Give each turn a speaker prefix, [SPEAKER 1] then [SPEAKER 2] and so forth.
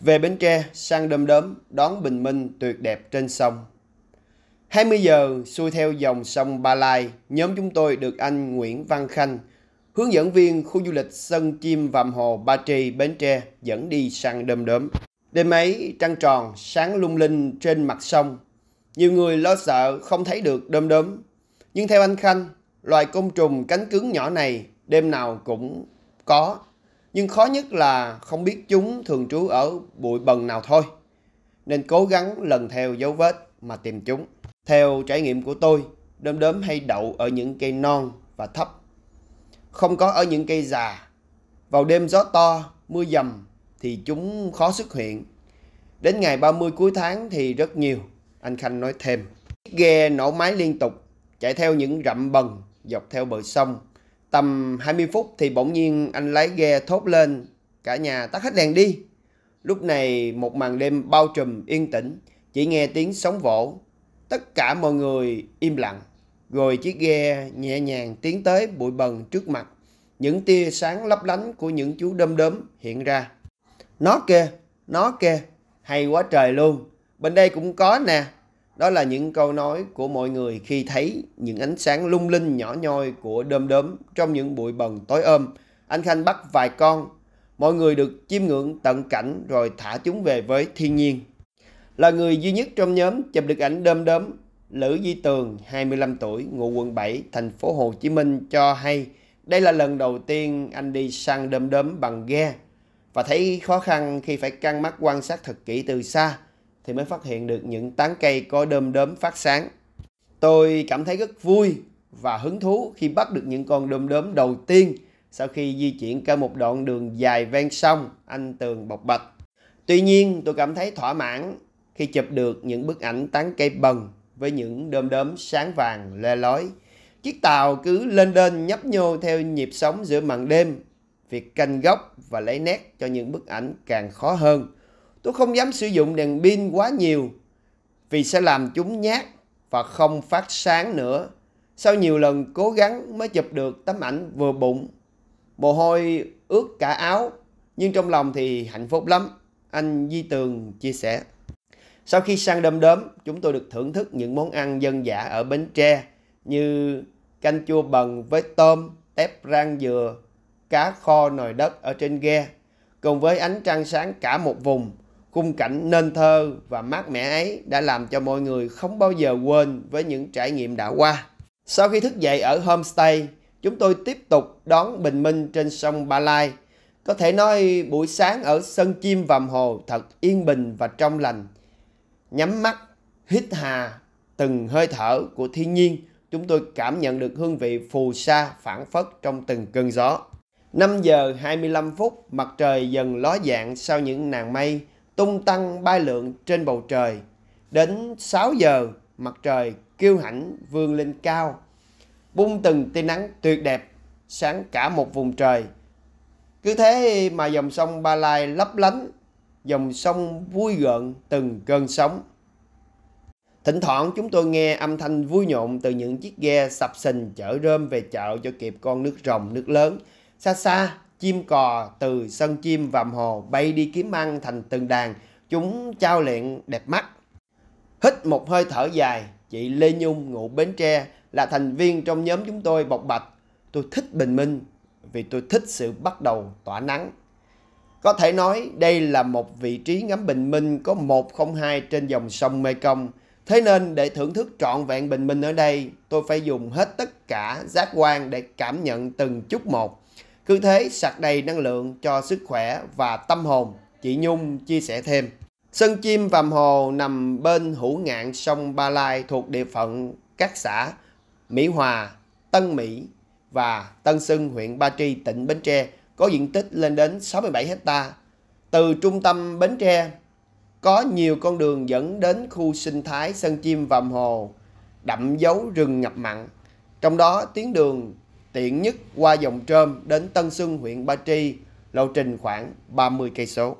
[SPEAKER 1] Về Bến Tre, sang đơm đóm đón bình minh tuyệt đẹp trên sông. 20 giờ xuôi theo dòng sông Ba Lai, nhóm chúng tôi được anh Nguyễn Văn Khanh, hướng dẫn viên khu du lịch Sân Chim Vàm Hồ Ba Tri, Bến Tre dẫn đi sang đơm đóm. Đêm ấy, trăng tròn, sáng lung linh trên mặt sông. Nhiều người lo sợ không thấy được đơm đóm. Nhưng theo anh Khanh, loài côn trùng cánh cứng nhỏ này đêm nào cũng có nhưng khó nhất là không biết chúng thường trú ở bụi bần nào thôi. Nên cố gắng lần theo dấu vết mà tìm chúng. Theo trải nghiệm của tôi, đom đóm hay đậu ở những cây non và thấp. Không có ở những cây già. Vào đêm gió to, mưa dầm thì chúng khó xuất hiện. Đến ngày 30 cuối tháng thì rất nhiều, anh Khanh nói thêm. ghe nổ máy liên tục, chạy theo những rậm bần dọc theo bờ sông Tầm 20 phút thì bỗng nhiên anh lái ghe thốt lên, cả nhà tắt hết đèn đi. Lúc này một màn đêm bao trùm yên tĩnh, chỉ nghe tiếng sóng vỗ. Tất cả mọi người im lặng, rồi chiếc ghe nhẹ nhàng tiến tới bụi bần trước mặt. Những tia sáng lấp lánh của những chú đom đóm hiện ra. Nó kìa, nó kìa, hay quá trời luôn. Bên đây cũng có nè, đó là những câu nói của mọi người khi thấy những ánh sáng lung linh nhỏ nhoi của đơm đớm trong những bụi bần tối ôm. Anh Khanh bắt vài con, mọi người được chiêm ngưỡng tận cảnh rồi thả chúng về với thiên nhiên. Là người duy nhất trong nhóm chụp được ảnh đơm đớm, Lữ Di Tường, 25 tuổi, ngụ quận 7, thành phố Hồ Chí Minh cho hay đây là lần đầu tiên anh đi sang đơm đớm bằng ghe và thấy khó khăn khi phải căng mắt quan sát thật kỹ từ xa thì mới phát hiện được những tán cây có đơm đóm phát sáng. Tôi cảm thấy rất vui và hứng thú khi bắt được những con đơm đóm đầu tiên sau khi di chuyển cả một đoạn đường dài ven sông anh tường bọc bạch. Tuy nhiên tôi cảm thấy thỏa mãn khi chụp được những bức ảnh tán cây bần với những đơm đóm sáng vàng le lói. Chiếc tàu cứ lên đên nhấp nhô theo nhịp sóng giữa màn đêm. Việc canh góc và lấy nét cho những bức ảnh càng khó hơn. Tôi không dám sử dụng đèn pin quá nhiều vì sẽ làm chúng nhát và không phát sáng nữa. Sau nhiều lần cố gắng mới chụp được tấm ảnh vừa bụng. Mồ hôi ướt cả áo nhưng trong lòng thì hạnh phúc lắm. Anh Di Tường chia sẻ. Sau khi sang đom đóm, chúng tôi được thưởng thức những món ăn dân dã ở Bến Tre như canh chua bần với tôm, tép rang dừa, cá kho nồi đất ở trên ghe. Cùng với ánh trăng sáng cả một vùng, Khung cảnh nên thơ và mát mẻ ấy đã làm cho mọi người không bao giờ quên với những trải nghiệm đã qua. Sau khi thức dậy ở homestay, chúng tôi tiếp tục đón bình minh trên sông Ba Lai. Có thể nói buổi sáng ở sân chim vàm hồ thật yên bình và trong lành. Nhắm mắt, hít hà, từng hơi thở của thiên nhiên, chúng tôi cảm nhận được hương vị phù sa phản phất trong từng cơn gió. 5 giờ 25 phút, mặt trời dần ló dạng sau những nàng mây, tung tăng bay lượn trên bầu trời. Đến 6 giờ, mặt trời kiêu hãnh vươn lên cao, bung từng tia nắng tuyệt đẹp, sáng cả một vùng trời. Cứ thế mà dòng sông Ba Lai lấp lánh, dòng sông vui gợn từng cơn sóng. Thỉnh thoảng chúng tôi nghe âm thanh vui nhộn từ những chiếc ghe sập sình chở rơm về chợ cho kịp con nước rồng nước lớn. Xa xa chim cò từ sân chim vàm hồ bay đi kiếm ăn thành từng đàn, chúng trao luyện đẹp mắt. Hít một hơi thở dài, chị Lê Nhung ngụ Bến Tre là thành viên trong nhóm chúng tôi bộc bạch. Tôi thích bình minh vì tôi thích sự bắt đầu tỏa nắng. Có thể nói đây là một vị trí ngắm bình minh có 102 trên dòng sông Mekong. Thế nên để thưởng thức trọn vẹn bình minh ở đây, tôi phải dùng hết tất cả giác quan để cảm nhận từng chút một. Cứ thế sạc đầy năng lượng cho sức khỏe và tâm hồn, chị Nhung chia sẻ thêm. Sân chim Vàm Hồ nằm bên hữu ngạn sông Ba Lai thuộc địa phận các xã Mỹ Hòa, Tân Mỹ và Tân Sưng huyện Ba Tri, tỉnh Bến Tre có diện tích lên đến 67 hecta. Từ trung tâm Bến Tre có nhiều con đường dẫn đến khu sinh thái sân chim Vàm Hồ đậm dấu rừng ngập mặn. Trong đó tuyến đường tiện nhất qua dòng trơm đến Tân Xuân huyện Ba Tri, lộ trình khoảng 30 cây số.